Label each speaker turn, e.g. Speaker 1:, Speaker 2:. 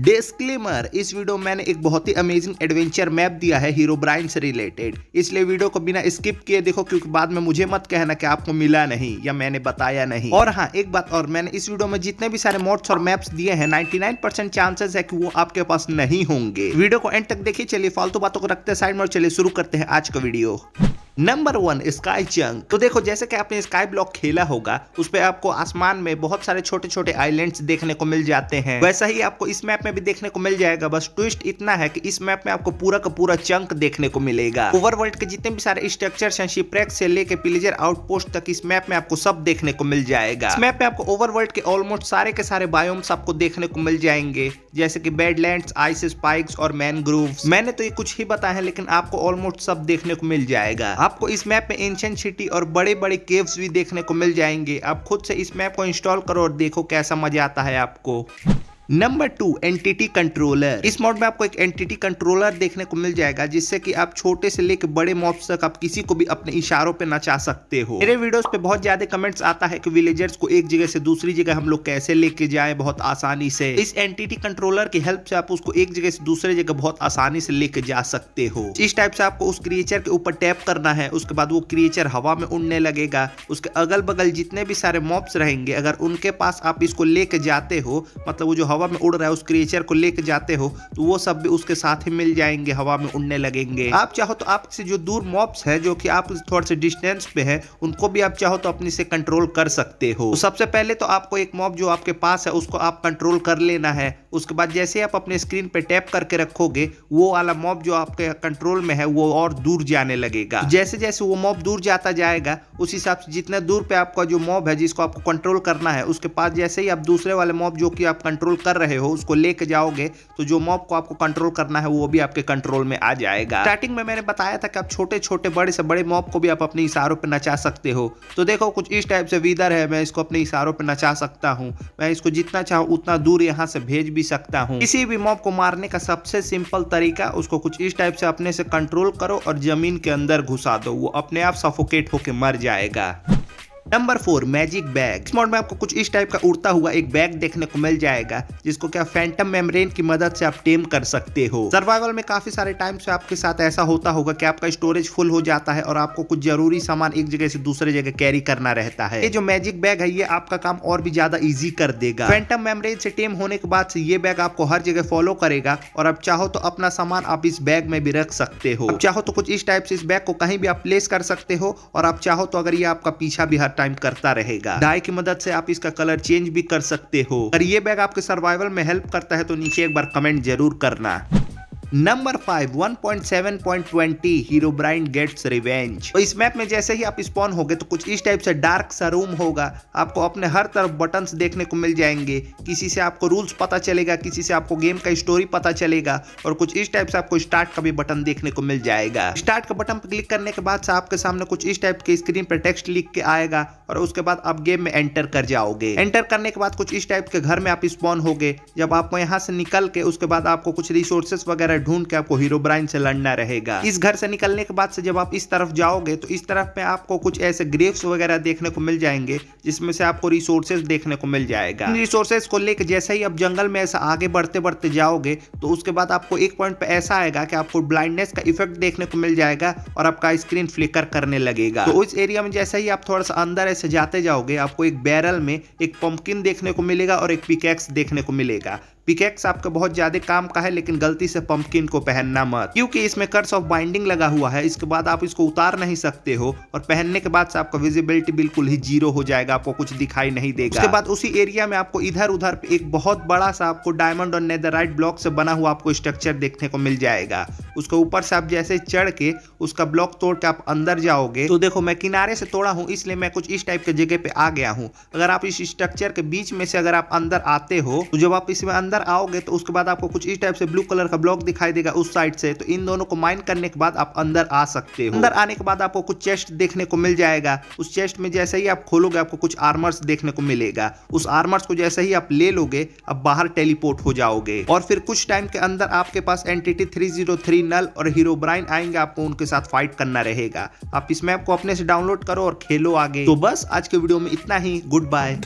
Speaker 1: disclaimer इस video में मैंने एक बहुत ही अमेजिंग एडवेंचर मैप दिया है हीरो ब्राइन से रिलेटेड इसलिए वीडियो को बिना स्किप किए देखो क्योंकि बाद में मुझे मत कहना कि आपको मिला नहीं या मैंने बताया नहीं और हाँ एक बात और मैंने इस वीडियो में जितने भी सारे मोड्स और मैप्स दिए हैं 99% चांसेस है की वो आपके पास नहीं होंगे वीडियो को एंड तक देखिए चलिए फालतू बातों को रखते साइड में और चलिए शुरू करते हैं आज का video number one sky chunk तो देखो जैसे कि आपने स्काई ब्लॉक खेला होगा उस पर आपको आसमान में बहुत सारे छोटे छोटे आइलैंड्स देखने को मिल जाते हैं वैसा ही आपको इस मैप में भी देखने को मिल जाएगा बस ट्विस्ट इतना है कि इस मैप में आपको पूरा का पूरा चंक देखने को मिलेगा ओवरवर्ल्ड के जितने भी सारे स्ट्रक्चर है शिप्रेक से लेके पिलेजर आउटपोस्ट तक इस मैप में आपको सब देखने को मिल जाएगा इस मैप में आपको ओवरवर्ल्ड के ऑलमोस्ट सारे के सारे बायोम्स आपको देखने को मिल जाएंगे जैसे की बेडलैंड आइस स्पाइक और मैनग्रूव मैंने तो ये कुछ ही बताया है लेकिन आपको ऑलमोस्ट सब देखने को मिल जाएगा आपको इस मैप में एंशंट सिटी और बड़े बड़े केव्स भी देखने को मिल जाएंगे आप खुद से इस मैप को इंस्टॉल करो और देखो कैसा मजा आता है आपको नंबर टू एंटिटी कंट्रोलर इस मोड में आपको एक एंटिटी कंट्रोलर देखने को मिल जाएगा जिससे कि आप छोटे से लेकर बड़े मॉब तक आप किसी को भी अपने इशारों पे नचा सकते हो मेरे वीडियोस पे बहुत ज्यादा कमेंट्स आता है कि विलेजर्स को एक जगह से दूसरी जगह हम लोग कैसे लेके जाए बहुत आसानी से इस एंटिटी कंट्रोलर की हेल्प से आप उसको एक जगह से दूसरे जगह बहुत आसानी से लेके जा सकते हो इस टाइप से आपको उस क्रिएचर के ऊपर टैप करना है उसके बाद वो क्रिएचर हवा में उड़ने लगेगा उसके अगल बगल जितने भी सारे मॉब्स रहेंगे अगर उनके पास आप इसको लेके जाते हो मतलब वो जो हवा में उड़ रहा है उस क्रिएचर को लेकर जाते हो तो वो सब भी उसके साथ ही मिल जाएंगे हवा में उड़ने लगेंगे आप चाहो तो आपसे जो दूर मॉप्स है जो कि आप थोड़े से डिस्टेंस पे है उनको भी आप चाहो तो अपने से कंट्रोल कर सकते हो तो सबसे पहले तो आपको एक मॉप जो आपके पास है उसको आप कंट्रोल कर लेना है उसके बाद जैसे आप अपने स्क्रीन पे टैप करके रखोगे वो वाला मॉप जो आपके कंट्रोल में है वो और दूर जाने लगेगा जैसे जैसे वो मॉप दूर जाता जाएगा उस हिसाब से जितना दूर पे आपका जो मॉप है जिसको आपको कंट्रोल करना है उसके पास जैसे ही आप दूसरे वाले मॉप जो कि आप कंट्रोल कर रहे हो उसको लेके जाओगे तो जो मॉप को आपको कंट्रोल करना है वो भी आपके कंट्रोल में आ जाएगा स्टार्टिंग में मैंने बताया था कि आप छोटे छोटे बड़े से बड़े मॉप को भी आप अपने इशारों पर नचा सकते हो तो देखो कुछ इस टाइप से वीदर है मैं इसको अपने इशारों पर नचा सकता हूँ मैं इसको जितना चाहूँ उतना दूर यहाँ से भेज भी सकता हूँ किसी भी मॉप को मारने का सबसे सिंपल तरीका उसको कुछ इस टाइप से अपने से कंट्रोल करो और जमीन के अंदर घुसा दो वो अपने आप सफोकेट होके मर जाएगा नंबर फोर मैजिक बैग इस में आपको कुछ इस टाइप का उड़ता हुआ एक बैग देखने को मिल जाएगा जिसको क्या फैंटम मेम्ब्रेन की मदद से आप टेम कर सकते हो सर्वाइवल में काफी सारे टाइम से आपके साथ ऐसा होता होगा कि आपका स्टोरेज फुल हो जाता है और आपको कुछ जरूरी सामान एक जगह से दूसरे जगह कैरी करना रहता है ये जो मैजिक बैग है ये आपका काम और भी ज्यादा इजी कर देगा फैंटम मेमरेन से टेम होने के बाद से ये बैग आपको हर जगह फॉलो करेगा और आप चाहो तो अपना सामान आप इस बैग में भी रख सकते हो चाहो तो कुछ इस टाइप से इस बैग को कहीं भी आप प्लेस कर सकते हो और आप चाहो तो अगर ये आपका पीछा भी हटा टाइम करता रहेगा डाई की मदद से आप इसका कलर चेंज भी कर सकते हो अगर ये बैग आपके सर्वाइवल में हेल्प करता है तो नीचे एक बार कमेंट जरूर करना number five one point seven point twenty Herobrine gets revenge तो इस मैप में जैसे ही आप स्पॉन हो गए तो कुछ इस टाइप से डार्क सा रूम होगा आपको अपने हर तरफ बटन देखने को मिल जाएंगे किसी से आपको रूल्स पता चलेगा किसी से आपको गेम का स्टोरी पता चलेगा और कुछ इस टाइप से आपको स्टार्ट का भी बटन देखने को मिल जाएगा स्टार्ट का बटन पर क्लिक करने के बाद से आपके सामने कुछ इस टाइप के स्क्रीन पर टेक्स्ट लिख के आएगा और उसके बाद आप गेम में एंटर कर जाओगे एंटर करने के बाद कुछ इस टाइप के घर में आप स्पॉन हो गए जब आपको यहाँ से निकल के उसके बाद आपको कुछ रिसोर्सेस वगैरह ढूंढ के आपको हीरो ब्राइन से लड़ना रहेगा इस घर से निकलने के बाद से जब आप इस तरफ जाओगे तो इस तरफ में आपको कुछ ऐसे ग्रेव्स वगैरह देखने को मिल जाएंगे जिसमें से आपको रिसोर्सेज देखने को मिल जाएगा रिसोर्सेज को लेकर जैसे ही आप जंगल में ऐसा आगे बढ़ते बढ़ते जाओगे तो उसके बाद आपको एक पॉइंट पे ऐसा आएगा कि आपको ब्लाइंडनेस का इफेक्ट देखने को मिल जाएगा और आपका स्क्रीन फ्लिकर करने लगेगा तो उस एरिया में जैसे ही आप थोड़ा सा अंदर ऐसे सजाते जाओगे आपको एक बैरल में एक पंपकिन देखने को मिलेगा और एक पिकैक्स देखने को मिलेगा पिकेक्स आपका बहुत ज्यादा काम का है लेकिन गलती से पंपकिन को पहनना मत क्योंकि इसमें कर्स ऑफ बाइंडिंग लगा हुआ है इसके बाद आप इसको उतार नहीं सकते हो और पहनने के बाद से आपका विजिबिलिटी बिल्कुल ही जीरो हो जाएगा आपको कुछ दिखाई नहीं देगा उसके बाद उसी एरिया में आपको इधर उधर एक बहुत बड़ा सा आपको डायमंड और नेदरराइट ब्लॉक से बना हुआ आपको स्ट्रक्चर देखने को मिल जाएगा उसके ऊपर से आप जैसे चढ़ के उसका ब्लॉक तोड़ के आप अंदर जाओगे तो देखो मैं किनारे से तोड़ा हूँ इसलिए मैं कुछ इस टाइप के जगह पे आ गया हूँ अगर आप इस स्ट्रक्चर के बीच में से अगर आप अंदर आते हो तो जब आप इसमें अंदर आओगे तो उसके बाद आपको कुछ इस टाइप से ब्लू कलर का ब्लॉक दिखाई देगा उस साइड से तो इन दोनों को माइन करने के बाद आप अंदर आ सकते हो अंदर आने के बाद आपको कुछ चेस्ट देखने को मिल जाएगा उस चेस्ट में जैसे ही आप खोलोगे आपको कुछ आर्मर्स देखने को मिलेगा उस आर्मर्स को जैसे ही आप ले लोगे अब बाहर टेलीपोर्ट हो जाओगे और फिर कुछ टाइम के अंदर आपके पास एंटिटी थ्री नल और हीरो ब्राइन आएंगे आपको उनके साथ फाइट करना रहेगा आप इस मैप को अपने से डाउनलोड करो और खेलो आगे तो बस आज के वीडियो में इतना ही गुड बाय